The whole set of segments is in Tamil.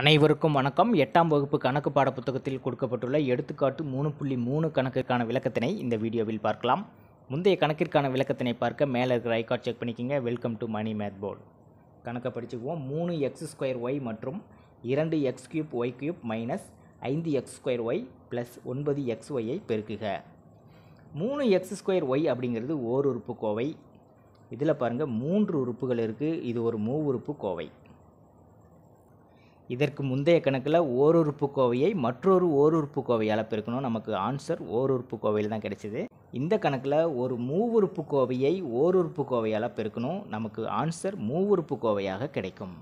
அனைவருக்கும் வணக்கம் எட்டாம் வகுப்பு கணக்கு பாட புத்தகத்தில் கொடுக்கப்பட்டுள்ள எடுத்துக்காட்டு மூணு புள்ளி மூணு கணக்கிற்கான விளக்கத்தினை இந்த வீடியோவில் பார்க்கலாம் முந்தைய கணக்கிற்கான விளக்கத்தினை பார்க்க மேலே இருக்கிற ஐகார்ட் செக் பண்ணிக்கோங்க welcome to Mani math board கணக்கை படிச்சுக்குவோம் மூணு எக்ஸ் ஸ்கொயர் ஒய் மற்றும் இரண்டு X cube Y cube minus ஐந்து எக்ஸ் ஸ்கொயர் ஒய் ப்ளஸ் ஒன்பது எக்ஸ் ஒய்யை பெருக்குக மூணு எக்ஸ் ஸ்கொயர் ஒய் அப்படிங்கிறது ஓர் உறுப்பு கோவை இதில் பாருங்கள் மூன்று உறுப்புகள் இருக்குது இது ஒரு மூ உறுப்பு கோவை இதற்கு முந்தைய கணக்கில் ஓர் உறுப்பு கோவையை மற்றொரு ஓர் உறுப்பு கோவையால் பெருக்கணும் நமக்கு ஆன்சர் ஓர் உறுப்பு கோவையில் தான் கிடைச்சிது இந்த கணக்கில் ஒரு மூவுறுப்பு கோவையை ஓர் உறுப்பு கோவையால் பெருக்கணும் நமக்கு ஆன்சர் மூவுறுப்பு கோவையாக கிடைக்கும்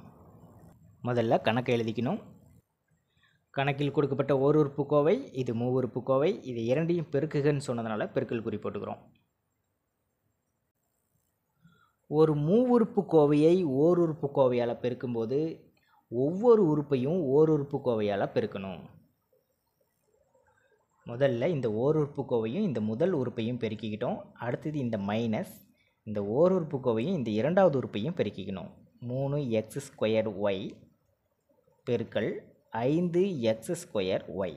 முதல்ல கணக்கை எழுதிக்கணும் கணக்கில் கொடுக்கப்பட்ட ஓர் உறுப்பு கோவை இது மூவுறுப்பு கோவை இது இரண்டையும் பெருக்குகன்னு சொன்னதுனால பெருக்கல் குறி போட்டுக்கிறோம் ஒரு மூவுறுப்பு கோவையை ஓர் உறுப்பு கோவையால் பெருக்கும்போது ஒவ்வொரு உறுப்பையும் ஓர் உறுப்பு கோவையால் பெருக்கணும் முதல்ல இந்த ஓர் உறுப்பு கோவையும் இந்த முதல் உறுப்பையும் பெருக்கிக்கிட்டோம் அடுத்தது இந்த மைனஸ் இந்த ஓர் உறுப்பு கோவையும் இந்த இரண்டாவது உறுப்பையும் பெருக்கிக்கணும் மூணு எக்ஸ் ஸ்கொயர் ஒய் பெருக்கல் ஐந்து எக்ஸ் ஸ்கொயர் ஒய்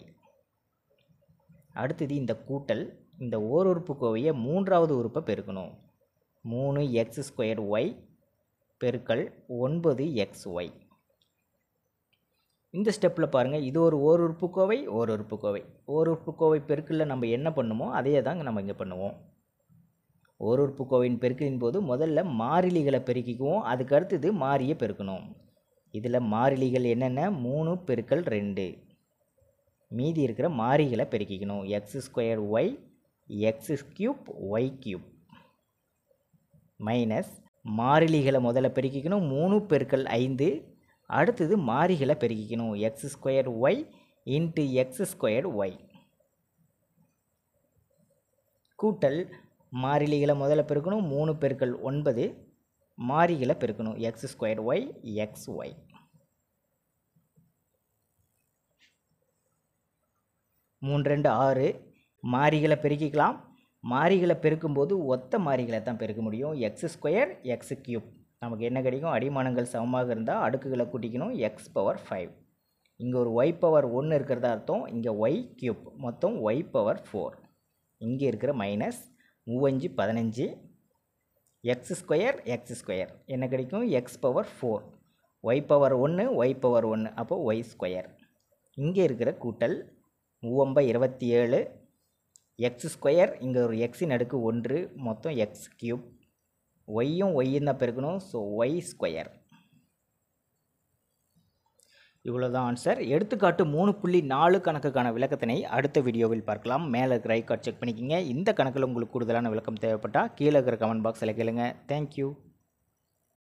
அடுத்தது இந்த கூட்டல் இந்த ஓர் உறுப்பு கோவையை மூன்றாவது உறுப்பை பெருக்கணும் மூணு எக்ஸ் ஸ்கொயர் ஒய் பெருக்கல் ஒன்பது எக்ஸ் ஒய் இந்த ஸ்டெப்பில் பாருங்கள் இது ஒரு ஓர் உறுப்பு கோவை ஓர் உறுப்பு கோவை ஓர் உறுப்பு கோவை பெருக்கில் நம்ம என்ன பண்ணுமோ அதையே தாங்க நம்ம இங்கே பண்ணுவோம் ஓர் உறுப்பு கோவையின் பெருக்கின் போது முதல்ல மாறிலிகளை பெருக்கிக்குவோம் அதுக்கடுத்தது மாறியை பெருக்கணும் இதில் மாறிலிகள் என்னென்ன மூணு பெருக்கல் ரெண்டு மீதி இருக்கிற மாறிகளை பெருக்கிக்கணும் X square Y X cube Y cube minus மாறிலிகளை முதல்ல பெருக்கிக்கணும் மூணு பெருக்கல் ஐந்து அடுத்தது மாறிகளை பெருக்கிக்கணும் X square Y into X square Y கூட்டல் மாறிலிகளை முதல்ல பெருக்கணும் மூணு பெருக்கள் ஒன்பது மாறிகளை பெருக்கணும் X square Y X Y மூணு ரெண்டு ஆறு மாறிகளை பெருக்கிக்கலாம் மாறிகளை பெருக்கும்போது ஒத்த மாறிகளை தான் பெருக்க முடியும் எக்ஸ் ஸ்கொயர் எக்ஸ் க்யூப் நமக்கு என்ன கிடைக்கும் அடிமானங்கள் சமமாக இருந்தால் அடுக்குகளை கூட்டிக்கணும் எக்ஸ் பவர் ஃபைவ் இங்கே ஒரு ஒய் பவர் ஒன்று இருக்கிறதா அர்த்தம் இங்கே ஒய் க்யூப் மொத்தம் ஒய் பவர் ஃபோர் இங்கே இருக்கிற மைனஸ் மூவஞ்சு பதினஞ்சு எக்ஸ் ஸ்கொயர் எக்ஸ் ஸ்கொயர் என்ன கிடைக்கும் X power four Y power ஒன்று ஒய் பவர் ஒன்று அப்போது ஒய் ஸ்கொயர் இங்கே இருக்கிற கூட்டல் மூவம்ப இருபத்தி ஏழு எக்ஸ் ஸ்கொயர் இங்கே ஒரு எக்ஸின் அடுக்கு ஒன்று மொத்தம் எக்ஸ் க்யூப் ஒய்யும் ஒய்யும் தான் பெருக்கணும் ஸோ ஒய் ஸ்கொயர் இவ்வளோதான் ஆன்சர் எடுத்துக்காட்டு மூணு புள்ளி நாலு கணக்குக்கான விளக்கத்தினை அடுத்த வீடியோவில் பார்க்கலாம் மேலே இருக்கிற ஐ கார்டு செக் பண்ணிக்கிங்க இந்த கணக்கில் உங்களுக்கு கூடுதலான விளக்கம் தேவைப்பட்டால் கீழே இருக்கிற கமெண்ட் பாக்ஸில் கேளுங்க தேங்க்யூ